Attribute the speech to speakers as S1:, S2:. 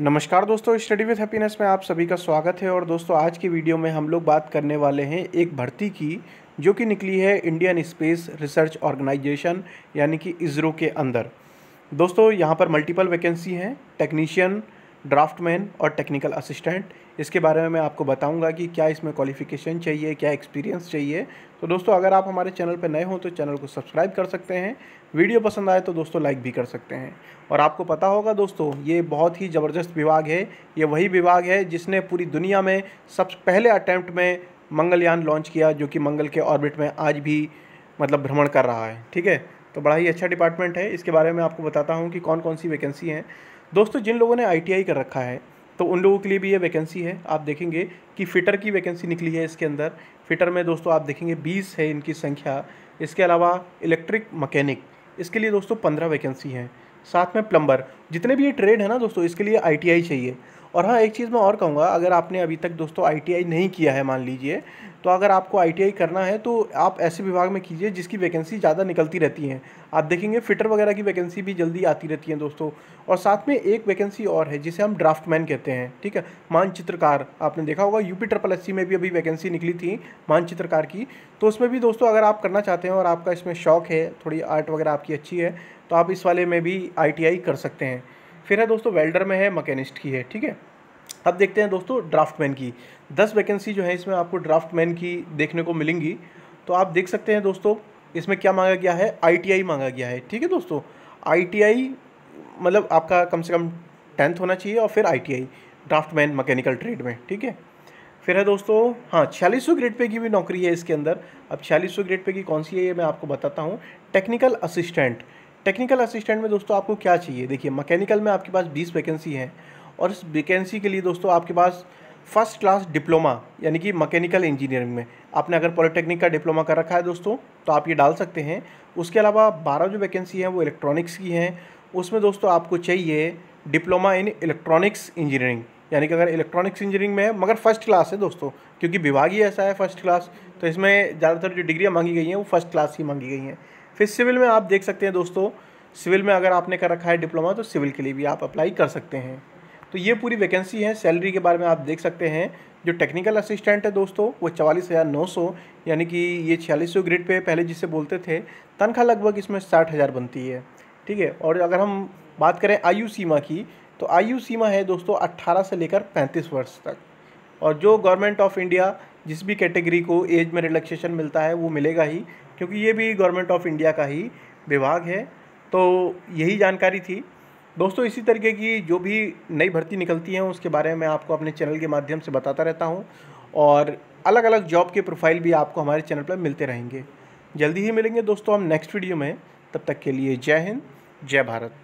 S1: नमस्कार दोस्तों study with happiness में आप सभी का स्वागत है और दोस्तों आज की वीडियो में हम लोग बात करने वाले हैं एक भर्ती की जो कि निकली है इंडियन स्पेस रिसर्च ऑर्गेनाइजेशन यानी कि इसरो के अंदर दोस्तों यहाँ पर मल्टीपल वैकेंसी हैं टेक्नीशियन ड्राफ्टमैन और टेक्निकल असिस्टेंट इसके बारे में मैं आपको बताऊंगा कि क्या इसमें क्वालिफ़िकेशन चाहिए क्या एक्सपीरियंस चाहिए तो दोस्तों अगर आप हमारे चैनल पर नए हों तो चैनल को सब्सक्राइब कर सकते हैं वीडियो पसंद आए तो दोस्तों लाइक भी कर सकते हैं और आपको पता होगा दोस्तों ये बहुत ही ज़बरदस्त विभाग है ये वही विभाग है जिसने पूरी दुनिया में सबसे पहले अटैम्प्ट में मंगलयान लॉन्च किया जो कि मंगल के ऑर्बिट में आज भी मतलब भ्रमण कर रहा है ठीक है तो बड़ा ही अच्छा डिपार्टमेंट है इसके बारे में आपको बताता हूँ कि कौन कौन सी वैकेंसी हैं दोस्तों जिन लोगों ने आई कर रखा है तो उन लोगों के लिए भी ये वैकेंसी है आप देखेंगे कि फिटर की वैकेंसी निकली है इसके अंदर फिटर में दोस्तों आप देखेंगे बीस है इनकी संख्या इसके अलावा इलेक्ट्रिक मकैनिक इसके लिए दोस्तों पंद्रह वैकेंसी हैं साथ में प्लम्बर जितने भी ये ट्रेड है ना दोस्तों इसके लिए आई चाहिए और हाँ एक चीज़ मैं और कहूँगा अगर आपने अभी तक दोस्तों आई नहीं किया है मान लीजिए तो अगर आपको आई करना है तो आप ऐसे विभाग में कीजिए जिसकी वैकेंसी ज़्यादा निकलती रहती हैं आप देखेंगे फिटर वगैरह की वैकेंसी भी जल्दी आती रहती है दोस्तों और साथ में एक वैकेंसी और है जिसे हम ड्राफ्टमैन कहते हैं ठीक है मानचित्रकार आपने देखा होगा यूपी ट्रिपल एस में भी अभी वैकेंसी निकली थी मानचित्रकार की तो उसमें भी दोस्तों अगर आप करना चाहते हैं और आपका इसमें शौक है थोड़ी आर्ट वगैरह आपकी अच्छी है तो आप इस वाले में भी आई कर सकते हैं फिर है दोस्तों वेल्डर में है मकैनिस्ट की है ठीक है अब देखते हैं दोस्तों ड्राफ्टमैन की दस वैकेंसी जो है इसमें आपको ड्राफ्टमैन की देखने को मिलेंगी तो आप देख सकते हैं दोस्तों इसमें क्या मांगा गया है आईटीआई मांगा गया है ठीक है दोस्तों आईटीआई मतलब आपका कम से कम टेंथ होना चाहिए और फिर आईटीआई ड्राफ्टमैन मैकेनिकल ट्रेड में ठीक है फिर है दोस्तों हाँ छियालीस ग्रेड पे की भी नौकरी है इसके अंदर अब छियालीस ग्रेड पे की कौन सी है ये मैं आपको बताता हूँ टेक्निकल असिस्टेंट टेक्निकल असिस्टेंट में दोस्तों आपको क्या चाहिए देखिए मैकेनिकल में आपके पास बीस वैकेंसी हैं और इस वैकेंसी के लिए दोस्तों आपके पास फर्स्ट क्लास डिप्लोमा यानी कि मैकेनिकल इंजीनियरिंग में आपने अगर पॉलिटेक्निक का डिप्लोमा कर रखा है दोस्तों तो आप ये डाल सकते हैं उसके अलावा बारह जो वैकेंसी हैं वो इलेक्ट्रॉनिक्स की हैं उसमें दोस्तों आपको चाहिए डिप्लोमा इन इलेक्ट्रॉनिक्स इंजीनियरिंग यानी कि अगर इलेक्ट्रॉनिक्स इंजीनियरिंग में है मगर फर्स्ट क्लास है दोस्तों क्योंकि विभाग ही ऐसा है फर्स्ट क्लास तो इसमें ज़्यादातर जो डिग्रियाँ मांगी गई हैं वो फर्स्ट क्लास ही मांगी गई हैं फिर सिविल में आप देख सकते हैं दोस्तों सिविल में अगर आपने कर रखा है डिप्लोमा तो सिविल के लिए भी आप अप्लाई कर सकते हैं तो ये पूरी वैकेंसी है सैलरी के बारे में आप देख सकते हैं जो टेक्निकल असिस्टेंट है दोस्तों वो चवालीस हज़ार नौ सौ यानी कि ये छियालीस सौ ग्रेड पे पहले जिसे बोलते थे तनख्वाह लगभग इसमें साठ हज़ार बनती है ठीक है और अगर हम बात करें आयु सीमा की तो आयु सीमा है दोस्तों अट्ठारह से लेकर पैंतीस वर्ष तक और जो गवर्नमेंट ऑफ इंडिया जिस भी कैटेगरी को एज में रिलैक्सेशन मिलता है वो मिलेगा ही क्योंकि ये भी गवर्नमेंट ऑफ इंडिया का ही विभाग है तो यही जानकारी थी दोस्तों इसी तरीके की जो भी नई भर्ती निकलती हैं उसके बारे में आपको अपने चैनल के माध्यम से बताता रहता हूँ और अलग अलग जॉब के प्रोफाइल भी आपको हमारे चैनल पर मिलते रहेंगे जल्दी ही मिलेंगे दोस्तों हम नेक्स्ट वीडियो में तब तक के लिए जय हिंद जय भारत